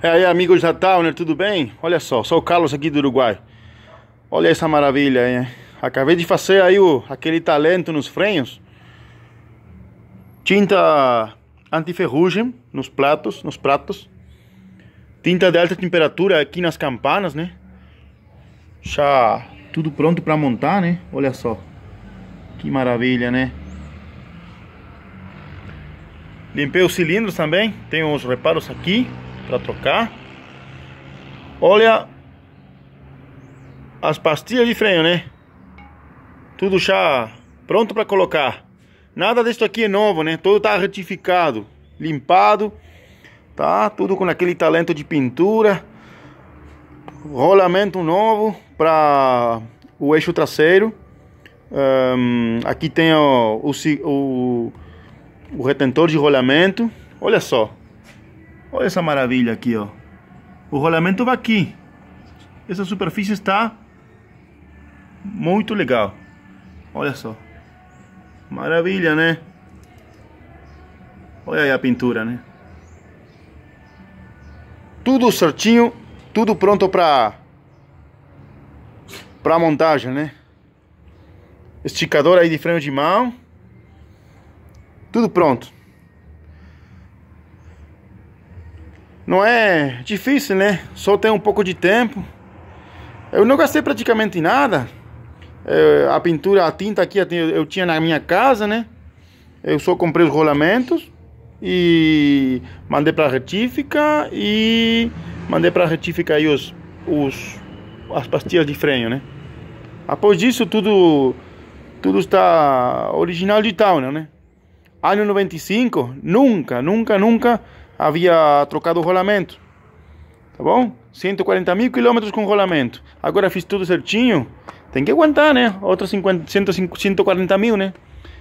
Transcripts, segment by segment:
E é aí, amigos da Towner, tudo bem? Olha só, sou o Carlos aqui do Uruguai. Olha essa maravilha, hein? Acabei de fazer aí o, aquele talento nos freios. Tinta antiferrugem nos pratos, nos pratos. Tinta de alta temperatura aqui nas campanas, né? Já tudo pronto para montar, né? Olha só. Que maravilha, né? Limpei os cilindros também, tem os reparos aqui para trocar. Olha as pastilhas de freio, né? Tudo já pronto para colocar. Nada disso aqui é novo, né? Todo tá retificado, limpado, tá? Tudo com aquele talento de pintura. Rolamento novo para o eixo traseiro. Um, aqui tem o, o, o, o retentor de rolamento. Olha só. Olha essa maravilha aqui, ó. O rolamento vai aqui. Essa superfície está muito legal. Olha só. Maravilha, né? Olha aí a pintura, né? Tudo certinho, tudo pronto para para montagem, né? Esticador aí de freio de mão. Tudo pronto. não é difícil, né? Só tem um pouco de tempo. Eu não gastei praticamente nada. É, a pintura, a tinta aqui eu tinha na minha casa, né? Eu só comprei os rolamentos e mandei para a retífica e mandei para a retífica aí os, os, as pastilhas de freio, né? Após disso, tudo, tudo está original de tal, né? Ano 95, nunca, nunca, nunca havia trocado o rolamento. Tá bom? 140 mil quilômetros com rolamento. Agora fiz tudo certinho. Tem que aguentar, né? Outros 50, 150, 140 mil, né?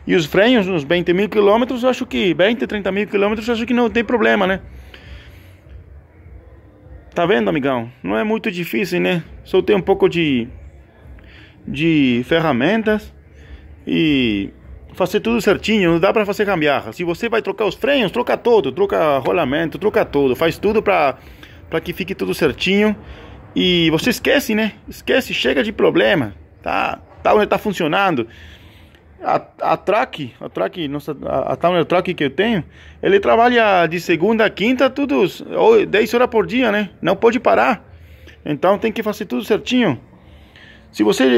E os freios, uns 20 mil quilômetros, acho que 20, 30 mil quilômetros, acho que não tem problema, né? Tá vendo, amigão? Não é muito difícil, né? Soltei um pouco de, de ferramentas e fazer tudo certinho, não dá para fazer gambiarra. Se você vai trocar os freios, troca todo, troca rolamento, troca tudo, faz tudo para para que fique tudo certinho e você esquece, né? Esquece, chega de problema. Tá, tá onde tá funcionando. A, a track, a track, nossa, a, a Towner Track que eu tenho, ele trabalha de segunda a quinta, tudo 10 horas por dia, né? Não pode parar. Então tem que fazer tudo certinho. Se você